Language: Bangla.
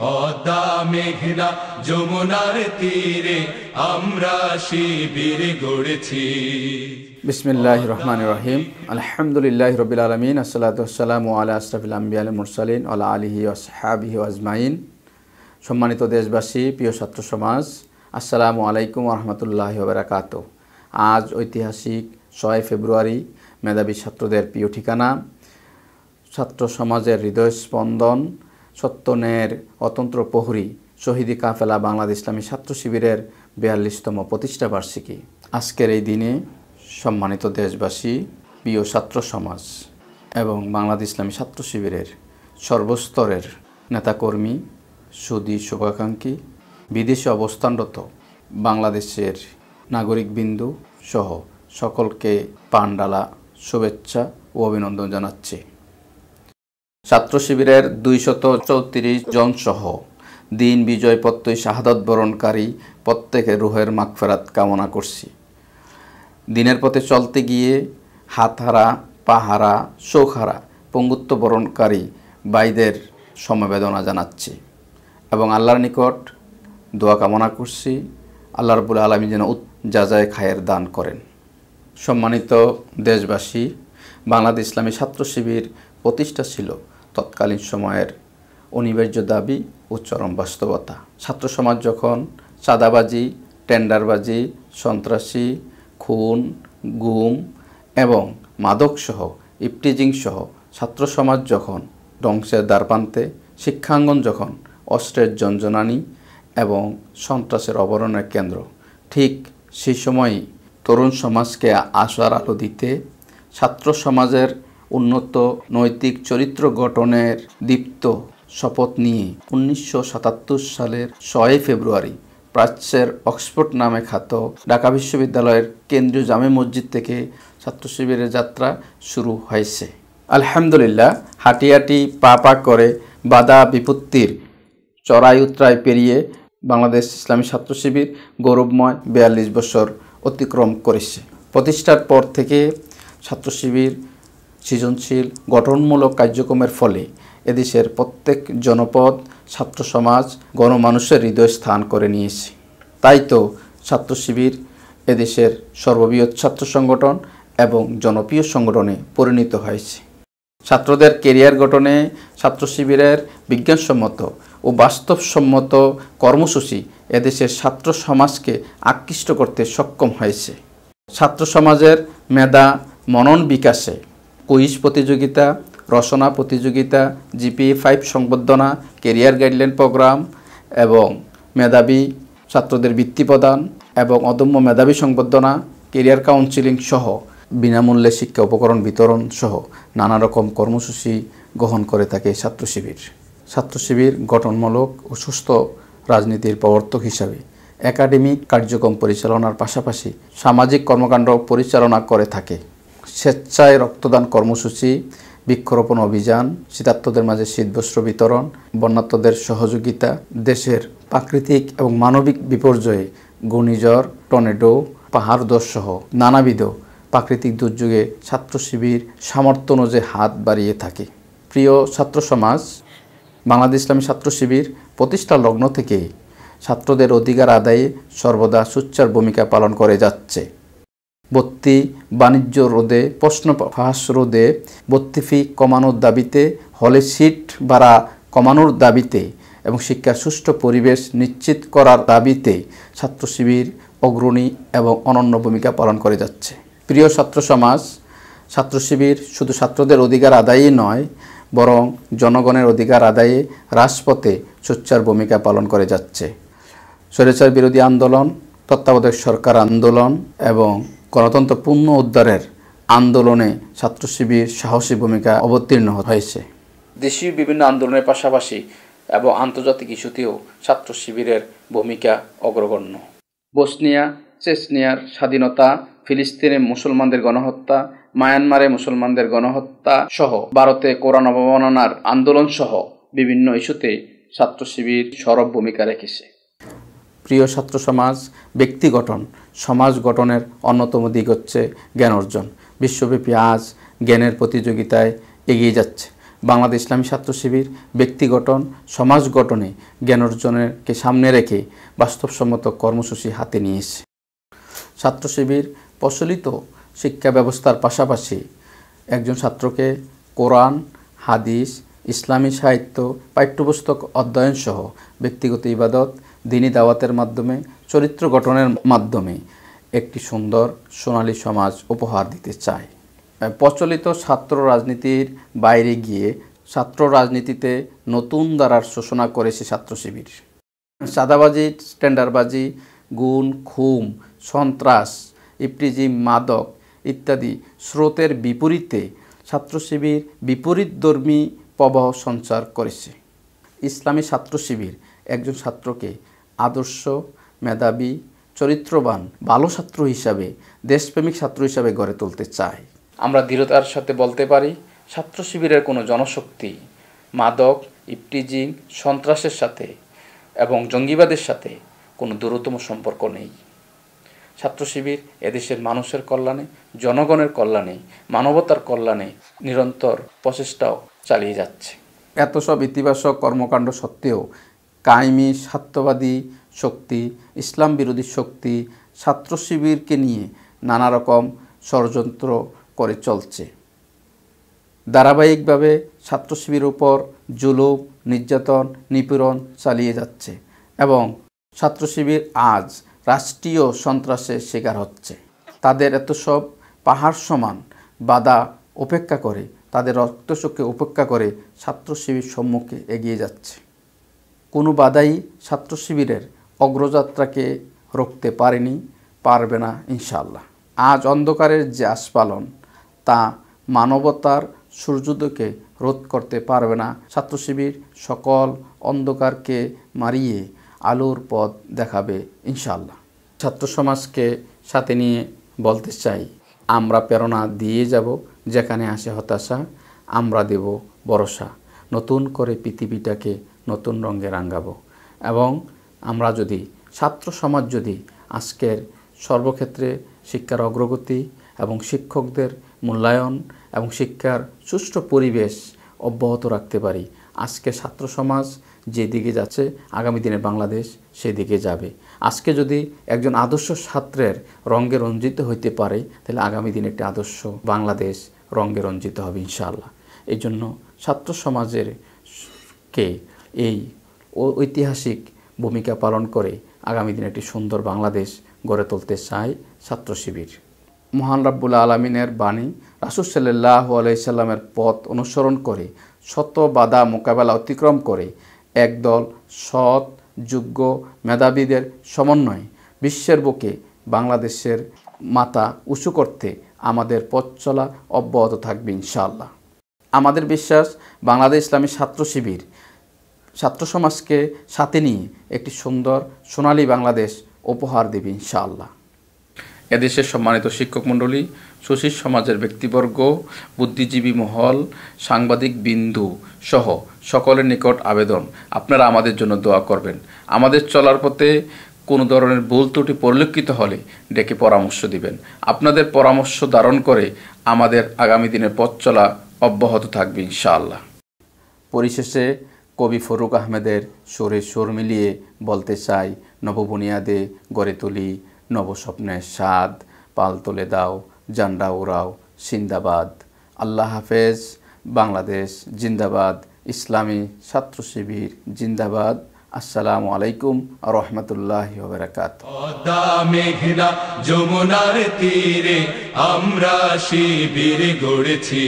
পদ্মা মেঘনা যমুনার তীরে আমরা শিবির গড়েছি বিসমিল্লাহ রহমান রহিম আলহামদুলিল্লাহ রবিল আলমিন আসসালাতাম আল্লাহ আশরাফিল আম্বিয়াল মুরসালিন আল্লাহ আলহি আসহাবিহি আজমাইন সম্মানিত দেশবাসী প্রিয় ছাত্র সমাজ আসসালামু আলাইকুম রহমতুল্লাহ বারাকাত আজ ঐতিহাসিক ছয় ফেব্রুয়ারি মেধাবী ছাত্রদের প্রিয় ঠিকানা ছাত্র সমাজের হৃদয় স্পন্দন সত্য ন্যায়ের অতন্ত্র প্রহরী শহীদি কাফেলা বাংলাদেশ ইসলামী ছাত্র শিবিরের বিয়াল্লিশতম প্রতিষ্ঠা বার্ষিকী আজকের এই দিনে সম্মানিত দেশবাসী প্রিয় ছাত্র সমাজ এবং বাংলাদেশ ইসলামী ছাত্র শিবিরের সর্বস্তরের নেতাকর্মী সুদী শুভাকাঙ্ক্ষী বিদেশে অবস্থানরত বাংলাদেশের নাগরিকবৃন্দু সহ সকলকে পান্ডালা শুভেচ্ছা ও অভিনন্দন জানাচ্ছে ছাত্র শিবিরের দুইশত চৌত্রিশ জনসহ দিন বিজয় প্রত্যয় শাহাদত বরণকারী প্রত্যেকে রুহের মাগফেরাত কামনা করছি দিনের পথে চলতে গিয়ে হাতহারা পাহারা চোখহারা পঙ্গুত্ব বরণকারী বাইদের সমবেদনা জানাচ্ছি এবং আল্লাহর নিকট দোয়া কামনা করছি আল্লাহ রবুল আলমী যেন যাজায় খায়ের দান করেন সম্মানিত দেশবাসী বাংলাদেশ ইসলামী ছাত্র শিবির প্রতিষ্ঠা ছিল তৎকালীন সময়ের অনিবার্য দাবি ও চরম বাস্তবতা ছাত্র সমাজ যখন চাঁদাবাজি টেন্ডারবাজি সন্ত্রাসী খুন গুম এবং মাদকসহ ইপটিজিংসহ ছাত্র সমাজ যখন ধ্বংসের দ্বারপান্তে শিক্ষাঙ্গন যখন অস্ত্রের জঞ্জনানি এবং সন্ত্রাসের অবরণের কেন্দ্র ঠিক সেই সময়ই তরুণ সমাজকে আশার আলো দিতে ছাত্র সমাজের উন্নত নৈতিক চরিত্র গঠনের দীপ্ত শপথ নিয়ে উনিশশো সালের ছয় ফেব্রুয়ারি প্রাচ্যের অক্সফোর্ড নামে খ্যাত ঢাকা বিশ্ববিদ্যালয়ের কেন্দ্রীয় জামে মসজিদ থেকে ছাত্র শিবিরের যাত্রা শুরু হয়েছে আলহামদুলিল্লাহ হাটিয়াটি পা পা করে বাধা বিপত্তির চড়াই উত্রায় পেরিয়ে বাংলাদেশ ইসলামী ছাত্র শিবির গৌরবময় বিয়াল্লিশ বছর অতিক্রম করেছে প্রতিষ্ঠার পর থেকে ছাত্র শিবির সৃজনশীল গঠনমূলক কার্যক্রমের ফলে এদেশের প্রত্যেক জনপদ ছাত্র সমাজ গণমানুষের হৃদয় স্থান করে নিয়েছে তাই তো ছাত্র শিবির এদেশের সর্ববৃহৎ ছাত্র সংগঠন এবং জনপ্রিয় সংগঠনে পরিণত হয়েছে ছাত্রদের কেরিয়ার গঠনে ছাত্র শিবিরের বিজ্ঞানসম্মত ও বাস্তবসম্মত কর্মসূচি এদেশের ছাত্র সমাজকে আকৃষ্ট করতে সক্ষম হয়েছে ছাত্র সমাজের মেধা মনন বিকাশে কুইজ প্রতিযোগিতা রচনা প্রতিযোগিতা জিপিএ ফাইভ সংবর্ধনা কেরিয়ার গাইডলাইন প্রোগ্রাম এবং মেধাবী ছাত্রদের বৃত্তি প্রদান এবং অদম্য মেধাবী সংবর্ধনা কেরিয়ার কাউন্সিলিং সহ বিনামূল্যে শিক্ষা উপকরণ বিতরণ সহ নানা রকম কর্মসূচি গ্রহণ করে থাকে ছাত্র শিবির ছাত্র শিবির গঠনমূলক ও সুস্থ রাজনীতির প্রবর্তক হিসাবে একাডেমিক কার্যক্রম পরিচালনার পাশাপাশি সামাজিক কর্মকাণ্ড পরিচালনা করে থাকে স্বেচ্ছায় রক্তদান কর্মসূচি বৃক্ষরোপণ অভিযান শীতার্থদের মাঝে শীতবস্ত্র বিতরণ বন্যাত্মদের সহযোগিতা দেশের প্রাকৃতিক এবং মানবিক বিপর্যয়ে ঘূর্ণিঝড় টনেডো পাহাড় দশসহ নানাবিধ প্রাকৃতিক দুর্যোগে ছাত্র শিবির সামর্থ্য অনুযায়ী হাত বাড়িয়ে থাকে প্রিয় ছাত্র সমাজ বাংলাদেশ ইসলামী ছাত্র শিবির প্রতিষ্ঠা লগ্ন থেকে ছাত্রদের অধিকার আদায়ে সর্বদা সুচ্চার ভূমিকা পালন করে যাচ্ছে বত্তি বাণিজ্য রোধে প্রশ্ন ফাঁস রোধে বত্তি ফি কমানোর দাবিতে হলে সিট বাড়া কমানোর দাবিতে এবং শিক্ষার সুষ্ঠু পরিবেশ নিশ্চিত করার দাবিতে ছাত্র শিবির অগ্রণী এবং অনন্য ভূমিকা পালন করে যাচ্ছে প্রিয় ছাত্র সমাজ ছাত্র শিবির শুধু ছাত্রদের অধিকার আদায়ই নয় বরং জনগণের অধিকার আদায়ে রাজপথে সোচ্চার ভূমিকা পালন করে যাচ্ছে স্বৈরাচার বিরোধী আন্দোলন তত্ত্বাবধায়ক সরকার আন্দোলন এবং গণতন্ত্র পূর্ণ উদ্ধারের আন্দোলনে ছাত্র শিবির সাহসী ভূমিকা অবতীর্ণ হয়েছে দেশীয় বিভিন্ন আন্দোলনের পাশাপাশি এবং আন্তর্জাতিক ইস্যুতেও ছাত্র শিবিরের ভূমিকা অগ্রগণ্য বসনিয়া চেসনিয়ার স্বাধীনতা ফিলিস্তিনে মুসলমানদের গণহত্যা মায়ানমারে মুসলমানদের গণহত্যা সহ ভারতে কোরআন অবমাননার আন্দোলন সহ বিভিন্ন ইস্যুতে ছাত্র শিবির সরব ভূমিকা রেখেছে প্রিয় ছাত্র সমাজ ব্যক্তি গঠন সমাজ গঠনের অন্যতম দিক হচ্ছে জ্ঞান অর্জন বিশ্বব্যাপী আজ জ্ঞানের প্রতিযোগিতায় এগিয়ে যাচ্ছে বাংলাদেশ ইসলামী ছাত্র শিবির ব্যক্তি গঠন সমাজ গঠনে জ্ঞান অর্জনেরকে সামনে রেখে বাস্তবসম্মত কর্মসূচি হাতে নিয়েছে ছাত্র শিবির প্রচলিত শিক্ষা ব্যবস্থার পাশাপাশি একজন ছাত্রকে কোরআন হাদিস ইসলামী সাহিত্য পাঠ্যপুস্তক অধ্যয়নসহ ব্যক্তিগত ইবাদত দিনী দাওয়াতের মাধ্যমে চরিত্র গঠনের মাধ্যমে একটি সুন্দর সোনালী সমাজ উপহার দিতে চায় প্রচলিত ছাত্র রাজনীতির বাইরে গিয়ে ছাত্র রাজনীতিতে নতুন দ্বারার শোষণা করেছে ছাত্র শিবির সাদাবাজি স্ট্যান্ডারবাজি গুণ খুম সন্ত্রাস ইপ্রিজি মাদক ইত্যাদি স্রোতের বিপরীতে ছাত্রশিবির বিপরীত বিপরীতধর্মী প্রবাহ সঞ্চার করেছে ইসলামী ছাত্র শিবির একজন ছাত্রকে আদর্শ মেধাবী চরিত্রবান ভালো ছাত্র হিসাবে দেশপ্রেমিক ছাত্র হিসাবে গড়ে তুলতে চায় আমরা দৃঢ়তার সাথে বলতে পারি ছাত্র শিবিরের কোনো জনশক্তি মাদক ইপটিজিং সন্ত্রাসের সাথে এবং জঙ্গিবাদের সাথে কোনো দূরতম সম্পর্ক নেই ছাত্র শিবির এদেশের মানুষের কল্যাণে জনগণের কল্যাণে মানবতার কল্যাণে নিরন্তর প্রচেষ্টাও চালিয়ে যাচ্ছে এত সব ইতিবাচক কর্মকাণ্ড সত্ত্বেও কায়েমি স্বার্থবাদী শক্তি ইসলাম বিরোধী শক্তি ছাত্র শিবিরকে নিয়ে নানা রকম ষড়যন্ত্র করে চলছে ধারাবাহিকভাবে ছাত্র শিবির উপর জুলুম নির্যাতন নিপীড়ন চালিয়ে যাচ্ছে এবং ছাত্র শিবির আজ রাষ্ট্রীয় সন্ত্রাসের শিকার হচ্ছে তাদের এত সব পাহাড় সমান বাধা উপেক্ষা করে তাদের রক্তশোককে উপেক্ষা করে ছাত্র শিবির সম্মুখে এগিয়ে যাচ্ছে কোনো বাধাই ছাত্র শিবিরের অগ্রযাত্রাকে রুখতে পারেনি পারবে না ইনশাল্লাহ আজ অন্ধকারের যে আস্পালন তা মানবতার সূর্যোদয়কে রোধ করতে পারবে না ছাত্র শিবির সকল অন্ধকারকে মারিয়ে আলোর পথ দেখাবে ইনশাল্লাহ ছাত্র সমাজকে সাথে নিয়ে বলতে চাই আমরা প্রেরণা দিয়ে যাব যেখানে আসে হতাশা আমরা দেব ভরসা নতুন করে পৃথিবীটাকে নতুন রঙে রাঙাবো এবং আমরা যদি ছাত্র সমাজ যদি আজকের সর্বক্ষেত্রে শিক্ষার অগ্রগতি এবং শিক্ষকদের মূল্যায়ন এবং শিক্ষার সুষ্ঠু পরিবেশ অব্যাহত রাখতে পারি আজকে ছাত্র সমাজ যেদিকে যাচ্ছে আগামী দিনে বাংলাদেশ সেদিকে যাবে আজকে যদি একজন আদর্শ ছাত্রের রঙ্গে রঞ্জিত হইতে পারে তাহলে আগামী দিনে একটি আদর্শ বাংলাদেশ রঙে রঞ্জিত হবে ইনশাআল্লাহ এই জন্য ছাত্র সমাজের কে এই ঐতিহাসিক ভূমিকা পালন করে আগামী দিনে একটি সুন্দর বাংলাদেশ গড়ে তুলতে চায় ছাত্র শিবির মহান রাব্বুল আলমিনের বাণী রাসুল সাল্লাহ আলাইসাল্লামের পথ অনুসরণ করে শত বাধা মোকাবেলা অতিক্রম করে একদল সৎ যোগ্য মেধাবীদের সমন্বয়ে বিশ্বের বুকে বাংলাদেশের মাতা উঁচু করতে আমাদের পথ চলা অব্যাহত থাকবে ইনশাআল্লাহ আমাদের বিশ্বাস বাংলাদেশ ইসলামী ছাত্র শিবির ছাত্র সমাজকে সাথে নিয়ে একটি সুন্দর সোনালী বাংলাদেশ উপহার দেবে ইনশাআল্লাহ এদেশের সম্মানিত শিক্ষক মণ্ডলী সুশীল সমাজের ব্যক্তিবর্গ বুদ্ধিজীবী মহল সাংবাদিক বিন্দু সহ সকলের নিকট আবেদন আপনারা আমাদের জন্য দোয়া করবেন আমাদের চলার পথে কোনো ধরনের ভুল ত্রুটি পরিলক্ষিত হলে ডেকে পরামর্শ দিবেন আপনাদের পরামর্শ ধারণ করে আমাদের আগামী দিনের পথ চলা অব্যাহত থাকবে ইনশাআল্লাহ পরিশেষে কবি ফরুক আহমেদের সুরে সুর মিলিয়ে বলতে চাই নববুনিয়াদে গড়ে তুলি নবস্বপ্নের স্বাদ পাল তুলে দাও জান্ডা উড়াও সিন্দাবাদ আল্লাহ হাফেজ বাংলাদেশ জিন্দাবাদ ইসলামী ছাত্র শিবির জিন্দাবাদ আসসালামু আলাইকুম রহমতুল্লাহ বরকাত মেঘনা যমুনার তীরে আমরা শিবির গড়েছি